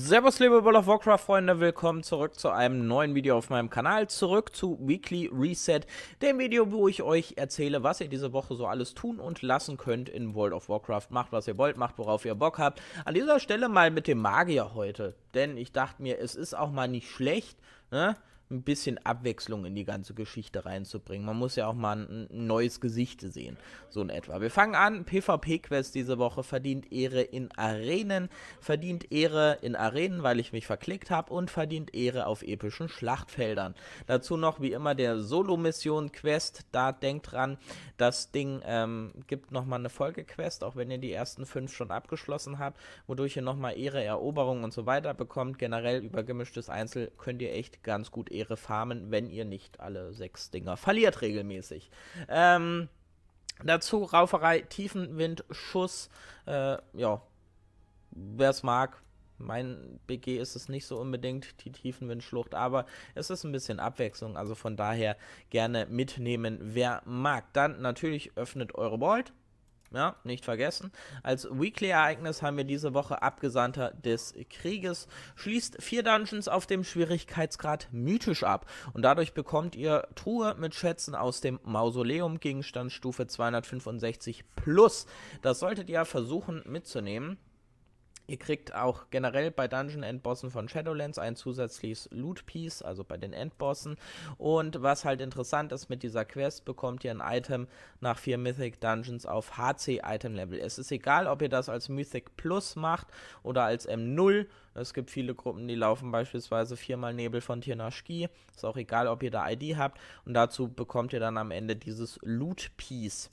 Servus liebe World of Warcraft Freunde, willkommen zurück zu einem neuen Video auf meinem Kanal, zurück zu Weekly Reset, dem Video, wo ich euch erzähle, was ihr diese Woche so alles tun und lassen könnt in World of Warcraft. Macht, was ihr wollt, macht, worauf ihr Bock habt. An dieser Stelle mal mit dem Magier heute, denn ich dachte mir, es ist auch mal nicht schlecht, ne? ein bisschen Abwechslung in die ganze Geschichte reinzubringen. Man muss ja auch mal ein, ein neues Gesicht sehen, so in etwa. Wir fangen an, PvP-Quest diese Woche verdient Ehre in Arenen, verdient Ehre in Arenen, weil ich mich verklickt habe und verdient Ehre auf epischen Schlachtfeldern. Dazu noch wie immer der Solo-Mission-Quest, da denkt dran, das Ding ähm, gibt nochmal eine Folge-Quest, auch wenn ihr die ersten fünf schon abgeschlossen habt, wodurch ihr nochmal Ehre, Eroberung und so weiter bekommt. Generell über gemischtes Einzel könnt ihr echt ganz gut ihre Farmen, wenn ihr nicht alle sechs Dinger verliert regelmäßig. Ähm, dazu Rauferei, Tiefenwind, Schuss. Äh, ja, wer es mag, mein BG ist es nicht so unbedingt die Tiefenwindschlucht, aber es ist ein bisschen Abwechslung, also von daher gerne mitnehmen, wer mag. Dann natürlich öffnet eure Vault, ja, nicht vergessen. Als Weekly-Ereignis haben wir diese Woche Abgesandter des Krieges. Schließt vier Dungeons auf dem Schwierigkeitsgrad mythisch ab. Und dadurch bekommt ihr Truhe mit Schätzen aus dem Mausoleum Gegenstandsstufe 265 plus. Das solltet ihr versuchen mitzunehmen. Ihr kriegt auch generell bei Dungeon Endbossen von Shadowlands ein zusätzliches Loot Piece, also bei den Endbossen. Und was halt interessant ist, mit dieser Quest bekommt ihr ein Item nach vier Mythic Dungeons auf HC Item Level. Es ist egal, ob ihr das als Mythic Plus macht oder als M0. Es gibt viele Gruppen, die laufen beispielsweise viermal Nebel von Tirnaschki. Ist auch egal, ob ihr da ID habt. Und dazu bekommt ihr dann am Ende dieses Loot Piece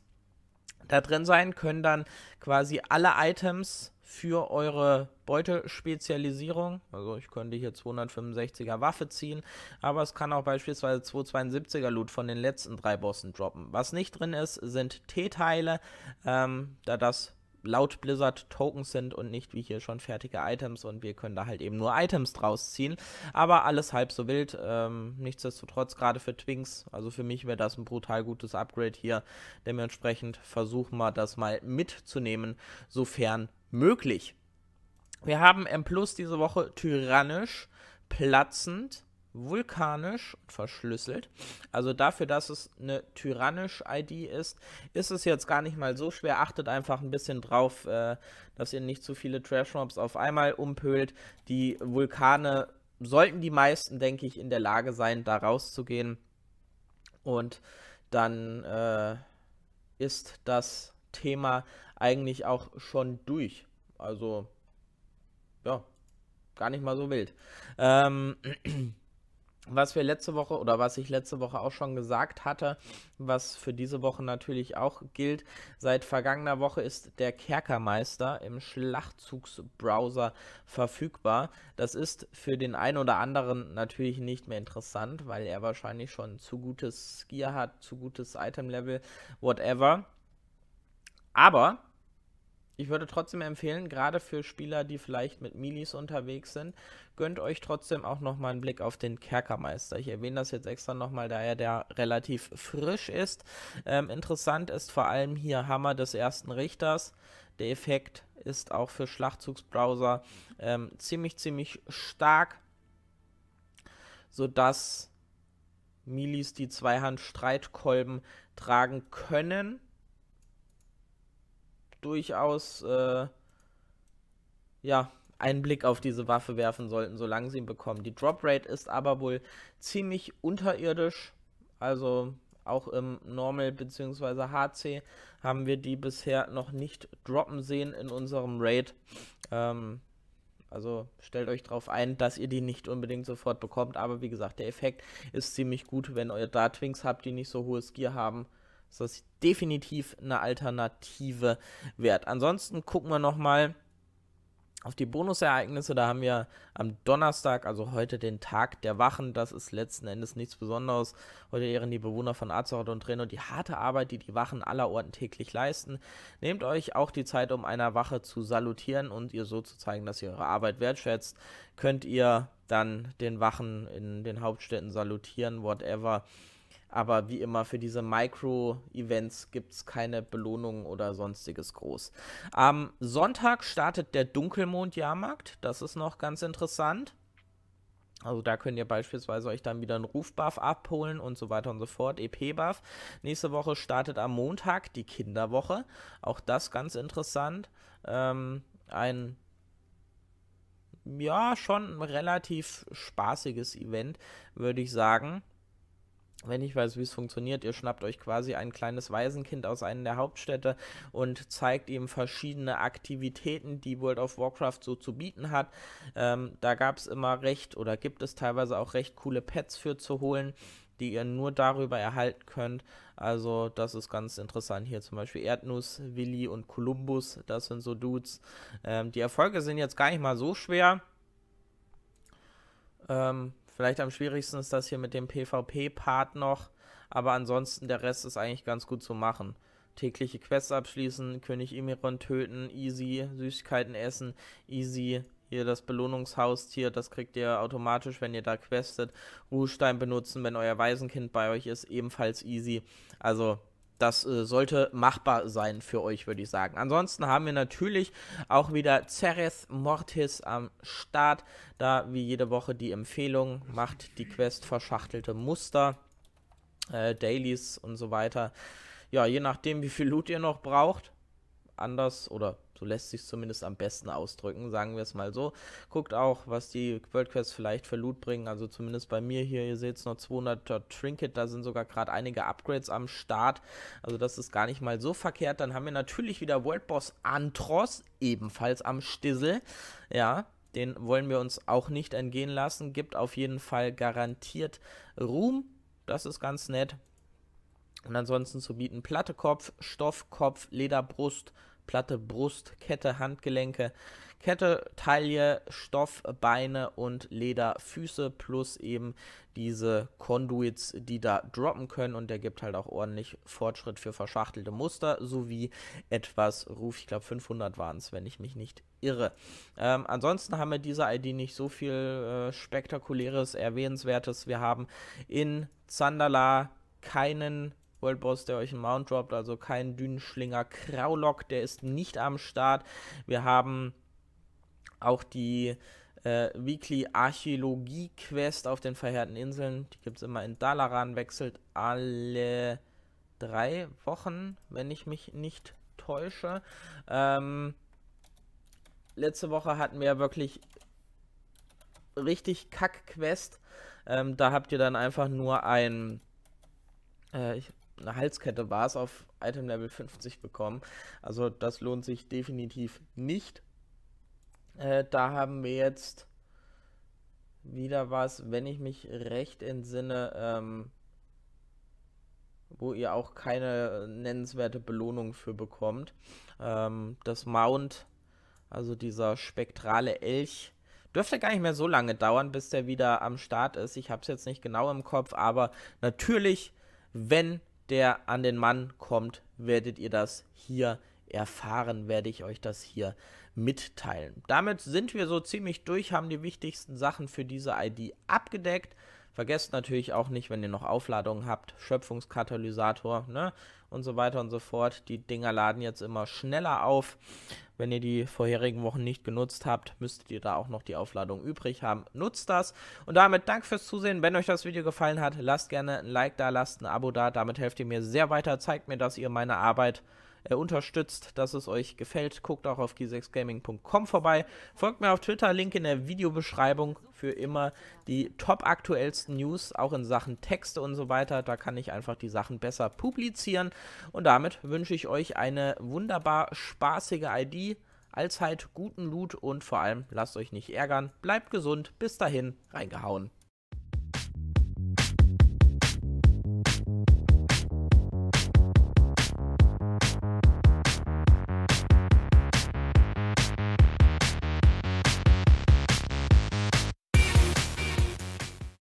da drin sein können dann quasi alle Items für eure Beutelspezialisierung, Also ich könnte hier 265er Waffe ziehen, aber es kann auch beispielsweise 272er Loot von den letzten drei Bossen droppen. Was nicht drin ist, sind T-Teile, ähm, da das laut Blizzard Tokens sind und nicht wie hier schon fertige Items und wir können da halt eben nur Items draus ziehen. Aber alles halb so wild. Ähm, nichtsdestotrotz, gerade für Twinks, also für mich wäre das ein brutal gutes Upgrade hier. Dementsprechend versuchen wir das mal mitzunehmen, sofern möglich. Wir haben M Plus diese Woche tyrannisch, platzend, vulkanisch verschlüsselt. Also dafür, dass es eine tyrannisch ID ist, ist es jetzt gar nicht mal so schwer. Achtet einfach ein bisschen drauf, äh, dass ihr nicht zu viele Trash-Mobs auf einmal umpölt. Die Vulkane sollten die meisten, denke ich, in der Lage sein, da rauszugehen. Und dann äh, ist das Thema eigentlich auch schon durch. Also, ja, gar nicht mal so wild. Ähm. was wir letzte Woche oder was ich letzte Woche auch schon gesagt hatte, was für diese Woche natürlich auch gilt, seit vergangener Woche ist der Kerkermeister im Schlachtzugsbrowser verfügbar. Das ist für den einen oder anderen natürlich nicht mehr interessant, weil er wahrscheinlich schon zu gutes Gear hat, zu gutes Item-Level, whatever. Aber ich würde trotzdem empfehlen, gerade für Spieler, die vielleicht mit Milis unterwegs sind, gönnt euch trotzdem auch nochmal einen Blick auf den Kerkermeister. Ich erwähne das jetzt extra nochmal, da er der relativ frisch ist. Ähm, interessant ist vor allem hier Hammer des ersten Richters. Der Effekt ist auch für Schlachtzugsbrowser ähm, ziemlich, ziemlich stark, sodass Milis die Zweihand-Streitkolben tragen können durchaus äh, ja, einen Blick auf diese Waffe werfen sollten, solange sie ihn bekommen. Die Drop Rate ist aber wohl ziemlich unterirdisch. Also auch im Normal bzw. HC haben wir die bisher noch nicht droppen sehen in unserem Raid. Ähm, also stellt euch darauf ein, dass ihr die nicht unbedingt sofort bekommt. Aber wie gesagt, der Effekt ist ziemlich gut, wenn ihr Dartwings habt, die nicht so hohes Gear haben. Ist das definitiv eine Alternative wert. Ansonsten gucken wir nochmal auf die Bonusereignisse. Da haben wir am Donnerstag, also heute, den Tag der Wachen. Das ist letzten Endes nichts Besonderes. Heute ehren die Bewohner von Azeroth und Reno die harte Arbeit, die die Wachen aller Orten täglich leisten. Nehmt euch auch die Zeit, um einer Wache zu salutieren und ihr so zu zeigen, dass ihr eure Arbeit wertschätzt. Könnt ihr dann den Wachen in den Hauptstädten salutieren, whatever. Aber wie immer, für diese Micro-Events gibt es keine Belohnungen oder sonstiges groß. Am Sonntag startet der Dunkelmond-Jahrmarkt. Das ist noch ganz interessant. Also da könnt ihr beispielsweise euch dann wieder einen Rufbuff abholen und so weiter und so fort, EP-Buff. Nächste Woche startet am Montag die Kinderwoche. Auch das ganz interessant. Ähm, ein ja, schon ein relativ spaßiges Event, würde ich sagen wenn ich weiß, wie es funktioniert, ihr schnappt euch quasi ein kleines Waisenkind aus einer der Hauptstädte und zeigt ihm verschiedene Aktivitäten, die World of Warcraft so zu bieten hat. Ähm, da gab es immer recht oder gibt es teilweise auch recht coole Pets für zu holen, die ihr nur darüber erhalten könnt. Also das ist ganz interessant hier zum Beispiel Erdnuss, Willi und Columbus, das sind so Dudes. Ähm, die Erfolge sind jetzt gar nicht mal so schwer. Ähm, Vielleicht am schwierigsten ist das hier mit dem PvP-Part noch, aber ansonsten der Rest ist eigentlich ganz gut zu machen. Tägliche Quests abschließen, König Imiron töten, easy, Süßigkeiten essen, easy, hier das Belohnungshaustier, das kriegt ihr automatisch, wenn ihr da questet. Ruhestein benutzen, wenn euer Waisenkind bei euch ist, ebenfalls easy. Also das äh, sollte machbar sein für euch, würde ich sagen. Ansonsten haben wir natürlich auch wieder Ceres Mortis am Start. Da wie jede Woche die Empfehlung, macht die Quest verschachtelte Muster, äh, Dailies und so weiter. Ja, je nachdem, wie viel Loot ihr noch braucht. Anders oder so lässt sich zumindest am besten ausdrücken, sagen wir es mal so. Guckt auch, was die World Quests vielleicht für Loot bringen. Also zumindest bei mir hier, ihr seht es noch 200 Trinket, da sind sogar gerade einige Upgrades am Start. Also das ist gar nicht mal so verkehrt. Dann haben wir natürlich wieder World Boss Antros, ebenfalls am Stissel. Ja, den wollen wir uns auch nicht entgehen lassen. Gibt auf jeden Fall garantiert Ruhm. Das ist ganz nett. Und ansonsten zu bieten Plattekopf, Stoffkopf, Lederbrust, Platte, Brust, Kette, Handgelenke, Kette, Taille, Stoff, Beine und Leder, Füße plus eben diese Conduits, die da droppen können und der gibt halt auch ordentlich Fortschritt für verschachtelte Muster sowie etwas Ruf, ich glaube 500 waren es, wenn ich mich nicht irre. Ähm, ansonsten haben wir diese ID nicht so viel äh, spektakuläres, erwähnenswertes. Wir haben in Zandala keinen World Boss, der euch einen Mount droppt, also kein Dünenschlinger Kraulock, der ist nicht am Start. Wir haben auch die äh, Weekly Archäologie Quest auf den verheerten Inseln, die gibt es immer in Dalaran, wechselt alle drei Wochen, wenn ich mich nicht täusche. Ähm, letzte Woche hatten wir wirklich richtig Kack-Quest. Ähm, da habt ihr dann einfach nur ein, äh, ich eine Halskette war es auf Item Level 50 bekommen. Also das lohnt sich definitiv nicht. Äh, da haben wir jetzt wieder was, wenn ich mich recht entsinne, ähm, wo ihr auch keine nennenswerte Belohnung für bekommt. Ähm, das Mount, also dieser spektrale Elch, dürfte gar nicht mehr so lange dauern, bis der wieder am Start ist. Ich habe es jetzt nicht genau im Kopf, aber natürlich, wenn der an den Mann kommt, werdet ihr das hier erfahren, werde ich euch das hier mitteilen. Damit sind wir so ziemlich durch, haben die wichtigsten Sachen für diese ID abgedeckt. Vergesst natürlich auch nicht, wenn ihr noch Aufladungen habt, Schöpfungskatalysator ne? und so weiter und so fort. Die Dinger laden jetzt immer schneller auf. Wenn ihr die vorherigen Wochen nicht genutzt habt, müsstet ihr da auch noch die Aufladung übrig haben. Nutzt das. Und damit danke fürs Zusehen. Wenn euch das Video gefallen hat, lasst gerne ein Like da, lasst ein Abo da. Damit helft ihr mir sehr weiter. Zeigt mir, dass ihr meine Arbeit äh, unterstützt, dass es euch gefällt. Guckt auch auf g6gaming.com vorbei. Folgt mir auf Twitter, Link in der Videobeschreibung für immer die top aktuellsten News, auch in Sachen Texte und so weiter. Da kann ich einfach die Sachen besser publizieren. Und damit wünsche ich euch eine wunderbar spaßige ID. Allzeit guten Loot und vor allem lasst euch nicht ärgern. Bleibt gesund. Bis dahin, reingehauen.